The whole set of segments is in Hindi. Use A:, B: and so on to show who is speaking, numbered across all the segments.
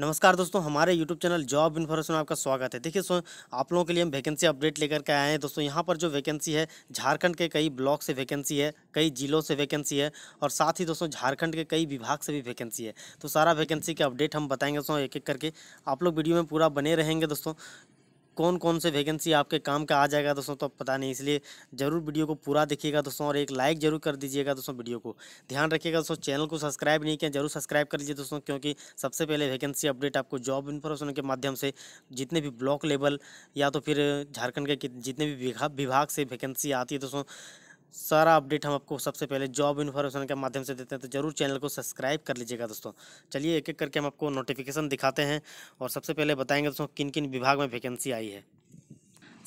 A: नमस्कार दोस्तों हमारे यूट्यूब चैनल जॉब इन्फॉर्मेशन में आपका स्वागत है देखिए सो आप लोगों के लिए हम वैकेंसी अपडेट लेकर के आए हैं दोस्तों यहाँ पर जो वैकेंसी है झारखंड के कई ब्लॉक से वैकेंसी है कई जिलों से वैकेंसी है और साथ ही दोस्तों झारखंड के कई विभाग से भी वैकेंसी है तो सारा वैकेंसी के अपडेट हम बताएंगे दोस्तों एक एक करके आप लोग वीडियो में पूरा बने रहेंगे दोस्तों कौन कौन से वैकेंसी आपके काम का आ जाएगा दोस्तों तो पता नहीं इसलिए ज़रूर वीडियो को पूरा देखिएगा दोस्तों और एक लाइक जरूर कर दीजिएगा दोस्तों वीडियो को ध्यान रखिएगा दोस्तों चैनल को सब्सक्राइब नहीं किया जरूर सब्सक्राइब कर लीजिए दोस्तों क्योंकि सबसे पहले वैकेंसी अपडेट आपको जॉब इन्फॉर्मेशन के माध्यम से जितने भी ब्लॉक लेवल या तो फिर झारखंड के जितने भी विभाग से वैकेंसी आती है दोस्तों सारा अपडेट हम आपको सबसे पहले जॉब इन्फॉर्मेशन के माध्यम से देते हैं तो जरूर चैनल को सब्सक्राइब कर लीजिएगा दोस्तों चलिए एक एक करके हम आपको नोटिफिकेशन दिखाते हैं और सबसे पहले बताएंगे दोस्तों किन किन विभाग में वैकेंसी आई है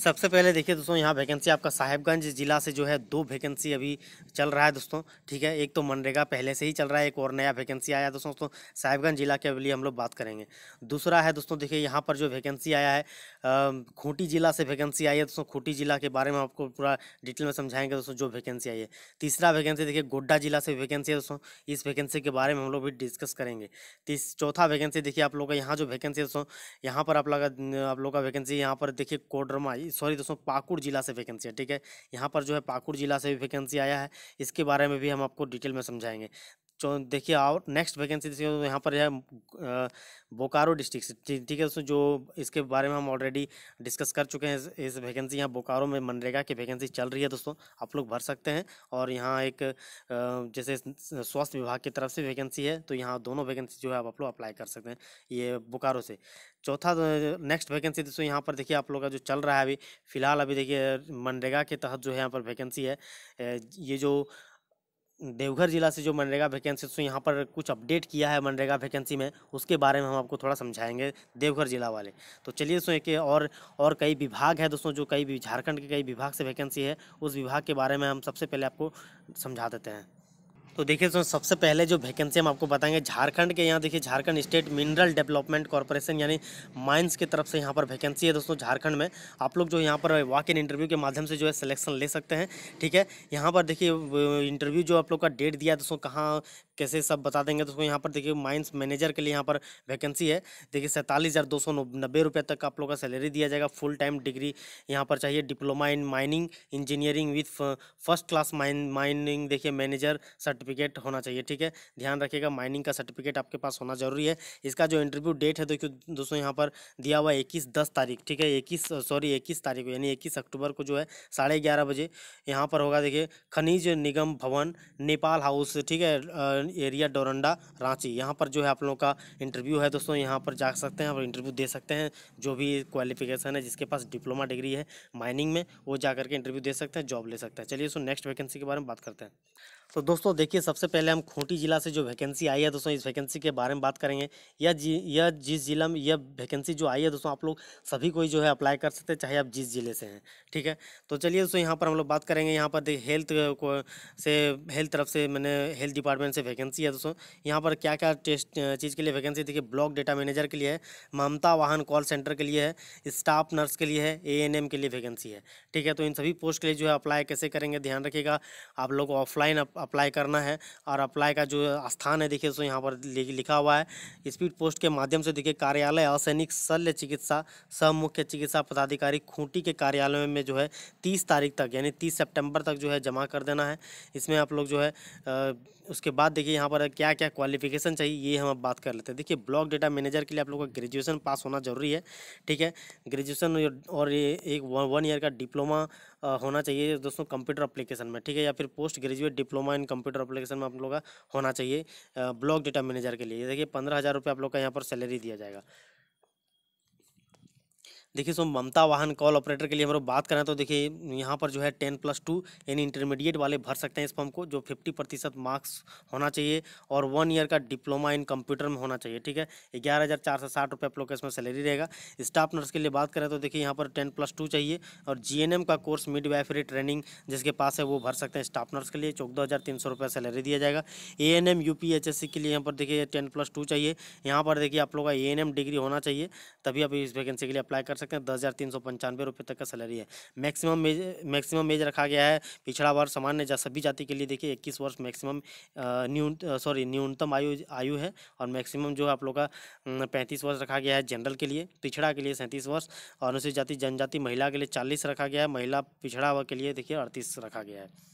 A: सबसे पहले देखिए दोस्तों यहाँ वैकेंसी आपका साहिबगंज ज़िला से जो है दो वैकेंसी अभी चल रहा है दोस्तों ठीक है एक तो मनरेगा पहले से ही चल रहा है एक और नया वैकेंसी आया है दोस्तों दोस्तों साहिबगंज ज़िला के लिए हम लोग बात करेंगे दूसरा है दोस्तों देखिए यहाँ पर जो वैकेंसी आया है खूंटी ज़िला से वैकेंसी आई है दोस्तों खूंटी ज़िला के बारे में आपको पूरा डिटेल में समझाएंगे दोस्तों जो वैकेंसी आई है तीसरा वैकेंसी देखिए गोड्डा ज़िला से वैकेंसी है दोस्तों इस वैकेंसी के बारे में हम लोग भी डिस्कस करेंगे तीस चौथा वैकेंसी देखिए आप लोग का यहाँ जो वैकेंसी है दोस्तों यहाँ पर आप लोग आप लोग का वैकेंसी यहाँ पर देखिए कोडरमा सॉरी दोस्तों पाकुड़ ज़िला से वैकेंसी है ठीक है यहाँ पर जो है पाकुड़ ज़िला से भी वैकेंसी आया है इसके बारे में भी हम आपको डिटेल में समझाएंगे तो देखिए और नेक्स्ट वैकेंसी देखिए तो यहाँ पर है बोकारो डिस्ट्रिक्ट से ठीक है दोस्तों जो इसके बारे में हम ऑलरेडी डिस्कस कर चुके हैं इस वैकेंसी यहाँ बोकारो में मनरेगा की वैकेंसी चल रही है दोस्तों आप लोग भर सकते हैं और यहाँ एक जैसे स्वास्थ्य विभाग की तरफ से वैकेंसी है तो यहाँ दोनों वैकेंसी जो है आप लोग अप्लाई कर सकते हैं ये बोकारो से चौथा नेक्स्ट वैकेंसी दोस्तों यहाँ पर देखिए आप लोग का जो चल रहा है अभी फिलहाल अभी देखिए मनरेगा के तहत जो है यहाँ पर वैकेंसी है ये जो देवघर ज़िला से जो मनरेगा वैकेंसी तो यहाँ पर कुछ अपडेट किया है मनरेगा वैकेंसी में उसके बारे में हम आपको थोड़ा समझाएंगे देवघर ज़िला वाले तो चलिए दोस्तों एक और और कई विभाग है दोस्तों जो कई झारखंड के कई विभाग से वैकेंसी है उस विभाग के बारे में हम सबसे पहले आपको समझा देते हैं तो देखिए दोस्तों सबसे पहले जो वैकेंसी हम आपको बताएंगे झारखंड के यहाँ देखिए Jharkhand state mineral development corporation यानी माइंस की तरफ से यहाँ पर वैकेंसी है दोस्तों झारखंड में आप लोग जो यहाँ पर वॉक इन इंटरव्यू के माध्यम से जो है सिलेक्शन ले सकते हैं ठीक है यहाँ पर देखिए इंटरव्यू जो आप लोग का डेट दिया दोस्तों कहाँ कैसे सब बता देंगे दोस्तों यहाँ पर देखिए माइंस मैनेजर के लिए यहाँ पर वैकेंसी है देखिए सैंतालीस हज़ार दो सौ नब्बे रुपये तक आप लोग का सैलरी दिया जाएगा फुल टाइम डिग्री यहाँ पर चाहिए diploma in mining engineering with first class mine mining देखिए मैनेजर सर्टिफिकेट होना चाहिए ठीक है ध्यान रखिएगा माइनिंग का सर्टिफिकेट आपके पास होना जरूरी है इसका जो इंटरव्यू डेट है देखिए दोस्तों यहाँ पर दिया हुआ इक्कीस दस तारीख ठीक है इक्कीस सॉरी इक्कीस तारीख यानी इक्कीस अक्टूबर को जो है साढ़े ग्यारह बजे यहाँ पर होगा देखिए खनिज निगम भवन नेपाल हाउस ठीक है कॉलोनी एरिया डोरंडा रांची यहाँ पर जो है आप लोगों का इंटरव्यू है दोस्तों यहाँ पर जा सकते हैं और इंटरव्यू दे सकते हैं जो भी क्वालिफिकेशन है जिसके पास डिप्लोमा डिग्री है माइनिंग में वो जा करके इंटरव्यू दे सकते हैं जॉब ले सकते हैं चलिए सो नेक्स्ट वैकेंसी के बारे में बात करते हैं तो दोस्तों देखिए सबसे पहले हम खूंटी ज़िला से जो वैकेंसी आई है दोस्तों इस वैकेंसी के बारे में बात करेंगे या जी या जिस ज़िला में यह वैकेंसी जो आई है दोस्तों आप लोग सभी कोई जो है अप्लाई कर सकते हैं चाहे आप जिस ज़िले से हैं ठीक है तो चलिए दोस्तों यहाँ पर हम लोग बात करेंगे यहाँ पर देखिए हेल्थ को से हेल्थ तरफ से मैंने हेल्थ डिपार्टमेंट से वैकेंसी है दोस्तों यहाँ पर क्या क्या टेस्ट चीज़ के लिए वैकेंसी देखिए ब्लॉक डेटा मैनेजर के लिए है ममता वाहन कॉल सेंटर के लिए है स्टाफ नर्स के लिए है ए के लिए वैकेंसी है ठीक है तो इन सभी पोस्ट के लिए जो है अप्लाई कैसे करेंगे ध्यान रखिएगा आप लोग ऑफलाइन अप्लाई करना है और अप्लाई का जो स्थान है देखिए सो यहाँ पर लिखा हुआ है स्पीड पोस्ट के माध्यम से देखिए कार्यालय असैनिक शल्य चिकित्सा सह मुख्य चिकित्सा पदाधिकारी खूंटी के कार्यालय में जो है तीस तारीख तक यानी तीस सेप्टेम्बर तक जो है जमा कर देना है इसमें आप लोग जो है उसके बाद देखिए यहाँ पर क्या क्या क्वालिफिकेशन चाहिए ये हम अब बात कर लेते हैं देखिए ब्लॉक डेटा मैनेजर के लिए आप लोगों का ग्रेजुएशन पास होना जरूरी है ठीक है ग्रेजुएशन और ये एक वन ईयर का डिप्लोमा होना चाहिए दोस्तों कंप्यूटर अप्लीकेशन में ठीक है या फिर post graduate diploma in computer application में आप लोग का होना चाहिए ब्लॉक डेटा मैनेजर के लिए देखिए पंद्रह हज़ार रुपये आप लोग का यहाँ पर सैलरी दिया जाएगा देखिए सो ममता वाहन कॉल ऑपरेटर के लिए हम लोग बात करें तो देखिए यहाँ पर जो है टेन प्लस टू यानी इंटरमीडिएट वाले भर सकते हैं इस फॉर्म को जो फिफ्टी प्रतिशत मार्क्स होना चाहिए और वन ईयर का डिप्लोमा इन कंप्यूटर में होना चाहिए ठीक है ग्यारह हज़ार चार सौ साठ रुपये आप लोग का इसमें सैलरी रहेगा स्टाफ नर्स के लिए बात करें तो देखिए यहाँ पर टेन प्लस टू चाहिए और जी का कोर्स मिड वाइफरी ट्रेनिंग जिसके पास है वो भर सकते हैं स्टाफ नर्स के लिए चौदह हज़ार तीन सौ रुपये सैलरी दिया जाएगा A N M U P H S C के लिए यहाँ पर देखिए टेन प्लस टू चाहिए यहाँ पर देखिए आप लोग का ए एन एम डिग्री होना चाहिए तभी आप इस वैकेंसी के लिए अप्लाई कर सकते सकते हैं दस हज़ार तीन सौ पंचानवे रुपये तक का सैलरी है मैक्सिमम मेज मैक्सिमम मेज रखा गया है पिछड़ा वर्ष सामान्य जा सभी जाति के लिए देखिए इक्कीस वर्ष मैक्सिमम न्यून सॉरी न्यूनतम आयु आयु है और मैक्सिमम जो आप लोग का पैंतीस वर्ष रखा गया है जनरल के लिए पिछड़ा के लिए सैंतीस वर्ष और अनुसूचित जाति जनजाति महिला के लिए चालीस रखा गया है महिला पिछड़ा के लिए देखिए अड़तीस रखा गया है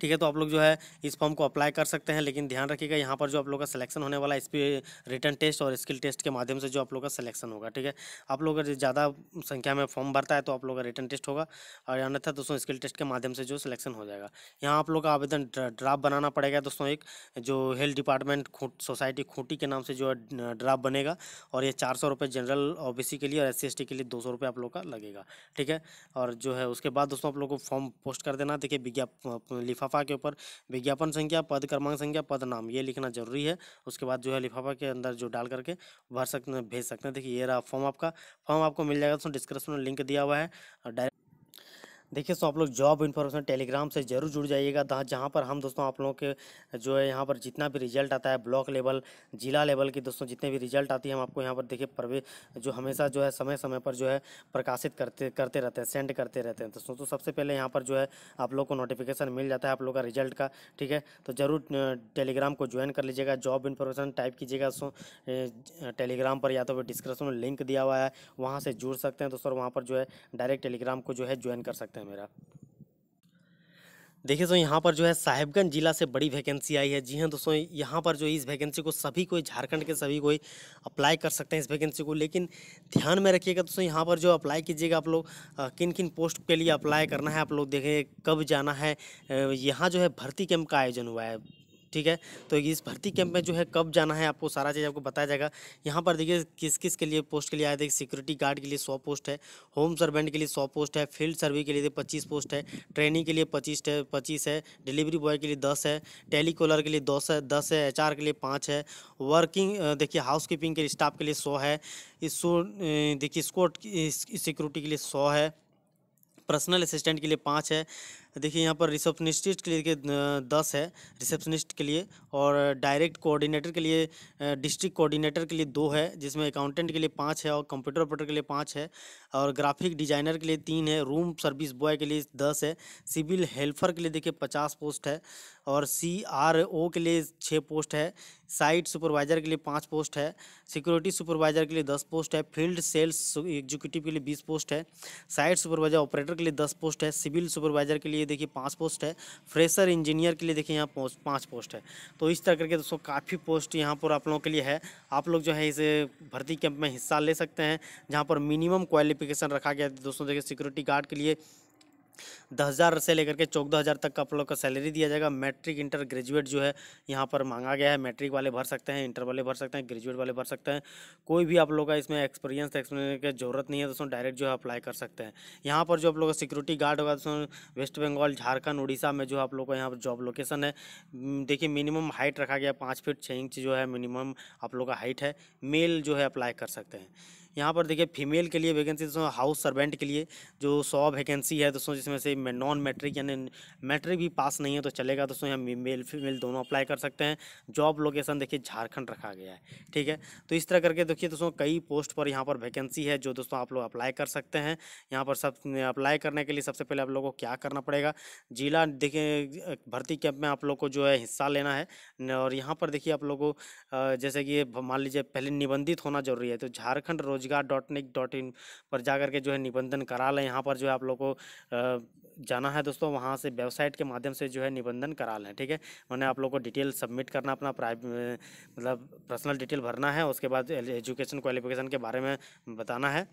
A: ठीक है तो आप लोग जो है इस फॉर्म को अप्लाई कर सकते हैं लेकिन ध्यान रखिएगा यहाँ पर जो आप लोग का सिलेक्शन होने वाला है इस पर रिटर्न टेस्ट और स्किल टेस्ट के माध्यम से जो आप लोग का सिलेक्शन होगा ठीक है आप लोग अगर ज़्यादा संख्या में फॉर्म भरता है तो आप लोग का रिटर्न टेस्ट होगा और अन्यथा दोस्तों स्किल टेस्ट के माध्यम से जो सिलेक्शन हो जाएगा यहाँ आप लोग का आवेदन ड्राफ्ट बनाना पड़ेगा दोस्तों एक जो हेल्थ डिपार्टमेंट सोसाइटी खूंटी के नाम से जो है ड्राफ्ट बनेगा और ये चार सौ रुपये जनरल सी के लिए और एस सी के लिए दो सौ रुपये आप लोग का लगेगा ठीक है और जो है उसके बाद दोस्तों आप लोग को फॉर्म पोस्ट कर देना देखिए विज्ञापन लिफा लिफाफा के ऊपर विज्ञापन संख्या पद क्रमांक संख्या पद नाम ये लिखना जरूरी है उसके बाद जो है लिफाफा के अंदर जो डाल करके भर सकते भेज सकते हैं देखिए ये रहा फॉर्म आपका फॉर्म आपको मिल जाएगा उसमें डिस्क्रिप्शन में लिंक दिया हुआ है डायरेक्ट देखिए दोस्तों आप लोग जॉब इन्फॉर्मेशन टेलीग्राम से जरूर जुड़ जाइएगा जहाँ पर हम दोस्तों आप लोगों के जो है यहाँ पर जितना भी रिजल्ट आता है ब्लॉक लेवल जिला लेवल की दोस्तों जितने भी रिजल्ट आती है हम आपको यहाँ पर देखिए प्रवेश जो हमेशा जो है समय समय पर जो है प्रकाशित करते करते रहते हैं सेंड करते रहते हैं तो दोस्तों तो सबसे पहले यहाँ पर जो है आप लोग को नोटिफिकेशन मिल जाता है आप लोग का रिजल्ट का ठीक है तो ज़रूर टेलीग्राम को ज्वाइन कर लीजिएगा जॉब इन्फॉर्मेशन टाइप कीजिएगा दोस्तों टेलीग्राम पर या तो डिस्क्रिप्शन में लिंक दिया हुआ है वहाँ से जुड़ सकते हैं दोस्तों वहाँ पर जो है डायरेक्ट टेलीग्राम को जो है ज्वाइन कर सकते हैं सकते हैं मेरा देखिए दोस्तों यहाँ पर जो है साहिबगंज जिला से बड़ी वैकेंसी आई है जी हाँ दोस्तों यहाँ पर जो इस वैकेंसी को सभी कोई झारखंड के सभी कोई अप्लाई कर सकते हैं इस वैकेंसी को लेकिन ध्यान में रखिएगा दोस्तों यहाँ पर जो अप्लाई कीजिएगा आप लोग किन किन पोस्ट के लिए अप्लाई करना है आप लोग देखें कब जाना है यहाँ जो है भर्ती कैंप का आयोजन हुआ है ठीक है तो इस भर्ती कैंप में जो है कब जाना है आपको सारा चीज़ आपको बताया जाएगा यहाँ पर देखिए किस किस के लिए पोस्ट के लिए आया देखिए सिक्योरिटी गार्ड के लिए सौ पोस्ट है होम सर्वेंट के लिए सौ पोस्ट है फील्ड सर्वे के लिए पच्चीस पोस्ट है ट्रेनिंग के लिए पच्चीस पच्चीस है डिलीवरी बॉय के लिए दस है टेलीकॉलर के लिए दस है दस है एच के लिए पाँच है वर्किंग देखिए हाउस कीपिंग के स्टाफ के लिए सौ है इस देखिए स्कोट सिक्योरिटी के लिए सौ है पर्सनल असिस्टेंट के लिए पाँच है देखिए यहाँ पर रिसेप्शनिस्टिस्ट के लिए दस है रिसेप्शनिस्ट के लिए और डायरेक्ट कोऑर्डिनेटर के लिए डिस्ट्रिक्ट कोऑर्डिनेटर के लिए दो है जिसमें अकाउंटेंट के लिए पाँच है और कंप्यूटर ऑपरेटर के लिए पाँच है और ग्राफिक डिजाइनर के लिए तीन है रूम सर्विस बॉय के लिए दस है सिविल हेल्पर के लिए देखिए पचास पोस्ट है और सी आर ओ के लिए छः पोस्ट है साइट सुपरवाइज़र के लिए पाँच पोस्ट है सिक्योरिटी सुपरवाइज़र के लिए दस पोस्ट है फील्ड सेल्स एग्जीक्यूटिव के लिए बीस पोस्ट है साइट सुपरवाइज़र ऑपरेटर के लिए दस पोस्ट है सिविल सुपरवाइज़र के लिए देखिए पाँच पोस्ट है फ्रेशर इंजीनियर के लिए देखिए यहाँ पाँच पोस्ट है तो इस तरह करके दोस्तों काफ़ी पोस्ट यहाँ पर आप लोगों के लिए है आप लोग जो है इस भर्ती कैंप में हिस्सा ले सकते हैं जहाँ पर मिनिमम क्वालिफिकेशन रखा गया दोस्तों देखिए सिक्योरिटी गार्ड के लिए दस हज़ार से लेकर के चौदह हज़ार तक का आप लोग का सैलरी दिया जाएगा मैट्रिक इंटर ग्रेजुएट जो है यहाँ पर मांगा गया है मैट्रिक वाले भर सकते हैं इंटर वाले भर सकते हैं ग्रेजुएट वाले भर सकते हैं कोई भी आप लोग का इसमें एक्सपीरियंस एक्सपीरियंस की जरूरत नहीं है दोस्तों डायरेक्ट जो है अप्लाई कर सकते हैं यहाँ पर जो आप लोग का सिक्योरिटी गार्ड होगा दोस्तों वेस्ट बंगाल झारखंड उड़ीसा में जो आप लोग का यहाँ पर जॉब लोकेशन है देखिए मिनिमम हाइट रखा गया पाँच फीट छः इंच जो है मिनिमम आप लोग का हाइट है मेल जो है अप्लाई कर सकते हैं यहाँ पर देखिए फीमेल के लिए वैकेंसी दोस्तों हाउस सर्वेंट के लिए जो सौ वैकेंसी है दोस्तों जिसमें से नॉन मैट्रिक यानी मैट्रिक भी पास नहीं है तो चलेगा दोस्तों यहाँ मेल फीमेल दोनों अप्लाई कर सकते हैं जॉब लोकेशन देखिए झारखंड रखा गया है ठीक है तो इस तरह करके देखिए दोस्तों कई पोस्ट पर यहाँ पर वैकेंसी है जो दोस्तों आप लोग अप्लाई कर सकते हैं यहाँ पर सब अप्लाई करने के लिए सबसे पहले आप लोगों को क्या करना पड़ेगा जिला देखिए भर्ती कैंप में आप लोग को जो है हिस्सा लेना है और यहाँ पर देखिए आप लोग को जैसे कि मान लीजिए पहले निबंधित होना जरूरी है तो झारखंड रोज रोजगार डॉट निक डॉट इन पर जा करके जो है निबंधन करा लें यहाँ पर जो है आप लोग को जाना है दोस्तों वहाँ से वेबसाइट के माध्यम से जो है निबंधन करा लें ठीक है मैंने आप लोग को डिटेल सबमिट करना अपना मतलब पर्सनल डिटेल भरना है उसके बाद एजुकेशन क्वालिफिकेशन के बारे में बताना है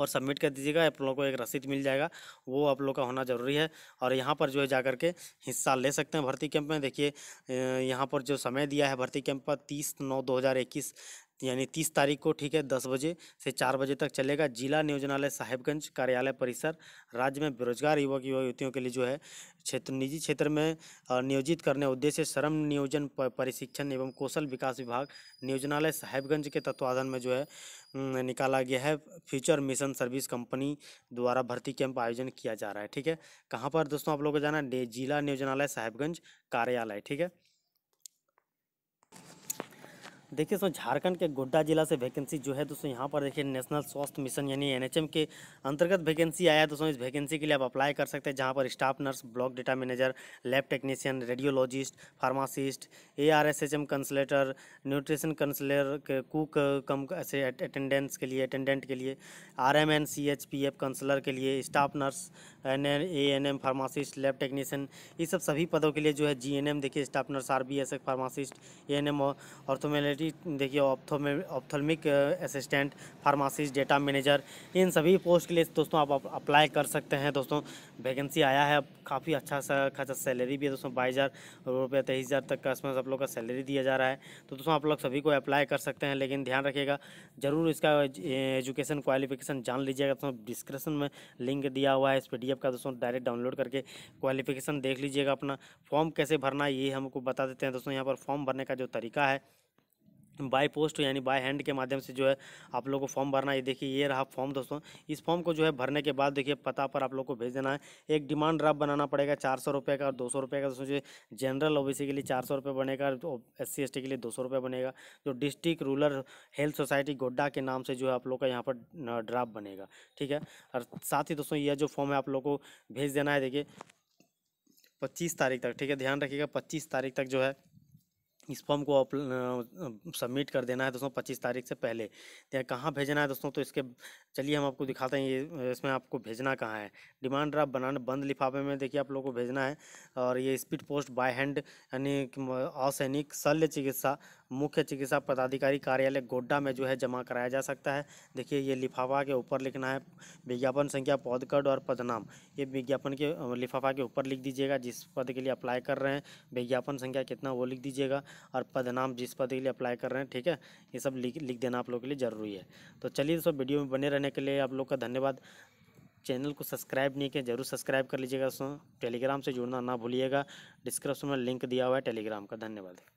A: और सबमिट कर दीजिएगा आप लोगों को एक रसीद मिल जाएगा वो आप लोग का होना ज़रूरी है और यहाँ पर जो है जा कर के हिस्सा ले सकते हैं भर्ती कैंप में देखिए यहाँ पर जो समय दिया है भर्ती कैंप पर तीस नौ दो हज़ार इक्कीस यानी तीस तारीख को ठीक है दस बजे से चार बजे तक चलेगा जिला नियोजनालय साहिबगंज कार्यालय परिसर राज्य में बेरोजगार युवक युवा युवतियों के लिए जो है क्षेत्र निजी क्षेत्र में नियोजित करने उद्देश्य श्रम नियोजन प्रशिक्षण एवं कौशल विकास विभाग नियोजनालय साहिबगंज के तत्वाधान में जो है निकाला गया है फ्यूचर मिशन सर्विस कंपनी द्वारा भर्ती कैंप आयोजन किया जा रहा है ठीक है कहाँ पर दोस्तों आप लोगों को जाना है जिला नियोजनालय साहेबगंज कार्यालय ठीक है देखिए सो झारखंड के गोड्डा जिला से वैकेंसी जो है दोस्तों यहाँ पर देखिए नेशनल स्वास्थ्य मिशन यानी एनएचएम के अंतर्गत वैकेंसी आया दोस्तों इस वैकेंसी के लिए आप अप्लाई कर सकते हैं जहाँ पर staff nurse block data manager lab technician radiologist pharmacist A R S H M counselor nutrition counselor cook cum ऐसे अटेंडेंस के लिए अटेंडेंट के लिए R M N C H P F counselor के लिए staff nurse N N A N M pharmacist lab technician ये सब सभी पदों के लिए जो है जी एन एम देखिए staff nurse R B S F pharmacist ए एन एम ऑर्थोमेलिटी की देखिए ophthalmic assistant pharmacist data manager इन सभी पोस्ट के लिए दोस्तों आप अप्लाई कर सकते हैं दोस्तों वैकेंसी आया है काफ़ी अच्छा सा खासा सैलरी भी है दोस्तों बाईस हज़ार रुपये तेईस हज़ार तक का इसमें आप लोग का सैलरी दिया जा रहा है तो दोस्तों आप लोग सभी को अप्लाई कर सकते हैं लेकिन ध्यान रखिएगा ज़रूर इसका एजुकेशन uh, क्वालिफिकेशन जान लीजिएगा दोस्तों डिस्क्रिप्शन में लिंक दिया हुआ है इस पी का दोस्तों डायरेक्ट डाउनलोड करके क्वालिफिकेशन देख लीजिएगा अपना फॉर्म कैसे भरना ये हमको बता देते हैं दोस्तों यहाँ पर फॉर्म भरने का जो तरीका है बाय पोस्ट यानी बाय हैंड के माध्यम से जो है आप लोग को फॉर्म भरना है देखिए ये रहा फॉर्म दोस्तों इस फॉर्म को जो है भरने के बाद देखिए पता पर आप लोग को भेज देना है एक डिमांड ड्राफ्ट बनाना पड़ेगा चार सौ रुपये का और दो सौ रुपये का दोस्तों जो जनरल ओबीसी के लिए चार सौ रुपये बनेगा एस सी एस टी के लिए दो सौ रुपये बनेगा जो district rural health society Godda के नाम से जो है आप लोग का यहाँ पर ड्राफ्ट बनेगा ठीक है और साथ ही दोस्तों यह जो फॉर्म है आप लोग को भेज देना है देखिए पच्चीस तारीख तक ठीक है ध्यान रखिएगा पच्चीस तारीख तक जो है इस फॉर्म को सबमिट कर देना है दोस्तों पच्चीस तारीख से पहले तो या कहाँ भेजना है दोस्तों तो इसके चलिए हम आपको दिखाते हैं ये इसमें आपको भेजना कहाँ है डिमांड ड्राफ्ट बनाने बंद लिफाफे में देखिए आप लोगों को भेजना है और ये स्पीड पोस्ट बाय हैंड यानी असैनिक शल्य चिकित्सा मुख्य चिकित्सा पदाधिकारी कार्यालय गोड्डा में जो है जमा कराया जा सकता है देखिए ये लिफाफा के ऊपर लिखना है विज्ञापन संख्या पौधकड और पदनाम ये विज्ञापन के लिफाफा के ऊपर लिख दीजिएगा जिस पद के लिए अप्लाई कर रहे हैं विज्ञापन संख्या कितना वो लिख दीजिएगा और पदनाम जिस पद के लिए अप्लाई कर रहे हैं ठीक है ये सब लिख लिख देना आप लोग के लिए ज़रूरी है तो चलिए दोस्तों वीडियो में बने रहने के लिए आप लोग का धन्यवाद चैनल को सब्सक्राइब नहीं किया जरूर सब्सक्राइब कर लीजिएगा दोस्तों टेलीग्राम से जुड़ना ना भूलिएगा डिस्क्रिप्शन में लिंक दिया हुआ है टेलीग्राम का धन्यवाद